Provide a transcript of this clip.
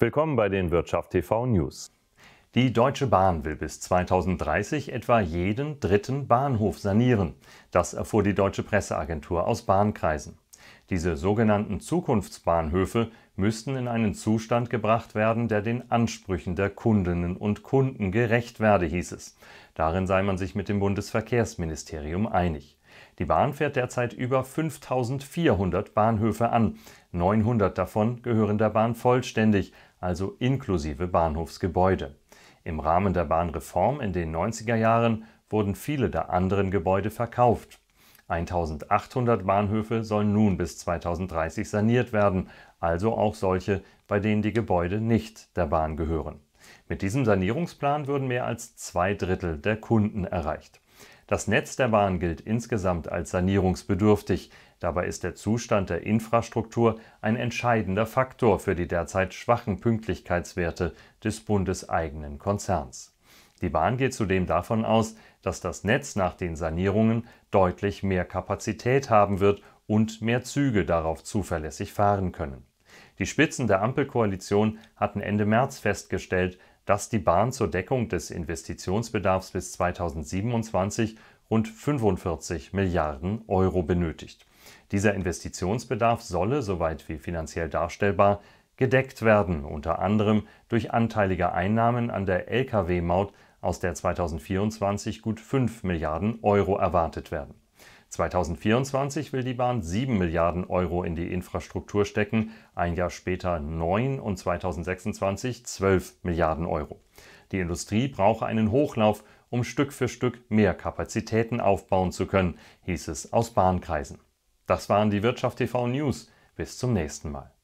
Willkommen bei den Wirtschaft TV News. Die Deutsche Bahn will bis 2030 etwa jeden dritten Bahnhof sanieren. Das erfuhr die deutsche Presseagentur aus Bahnkreisen. Diese sogenannten Zukunftsbahnhöfe müssten in einen Zustand gebracht werden, der den Ansprüchen der Kundinnen und Kunden gerecht werde, hieß es. Darin sei man sich mit dem Bundesverkehrsministerium einig. Die Bahn fährt derzeit über 5400 Bahnhöfe an. 900 davon gehören der Bahn vollständig, also inklusive Bahnhofsgebäude. Im Rahmen der Bahnreform in den 90er Jahren wurden viele der anderen Gebäude verkauft. 1800 Bahnhöfe sollen nun bis 2030 saniert werden, also auch solche, bei denen die Gebäude nicht der Bahn gehören. Mit diesem Sanierungsplan würden mehr als zwei Drittel der Kunden erreicht. Das Netz der Bahn gilt insgesamt als sanierungsbedürftig. Dabei ist der Zustand der Infrastruktur ein entscheidender Faktor für die derzeit schwachen Pünktlichkeitswerte des bundeseigenen Konzerns. Die Bahn geht zudem davon aus, dass das Netz nach den Sanierungen deutlich mehr Kapazität haben wird und mehr Züge darauf zuverlässig fahren können. Die Spitzen der Ampelkoalition hatten Ende März festgestellt, dass die Bahn zur Deckung des Investitionsbedarfs bis 2027 rund 45 Milliarden Euro benötigt. Dieser Investitionsbedarf solle, soweit wie finanziell darstellbar, gedeckt werden, unter anderem durch anteilige Einnahmen an der Lkw-Maut, aus der 2024 gut 5 Milliarden Euro erwartet werden 2024 will die Bahn 7 Milliarden Euro in die Infrastruktur stecken, ein Jahr später 9 und 2026 12 Milliarden Euro. Die Industrie brauche einen Hochlauf, um Stück für Stück mehr Kapazitäten aufbauen zu können, hieß es aus Bahnkreisen. Das waren die Wirtschaft TV News. Bis zum nächsten Mal.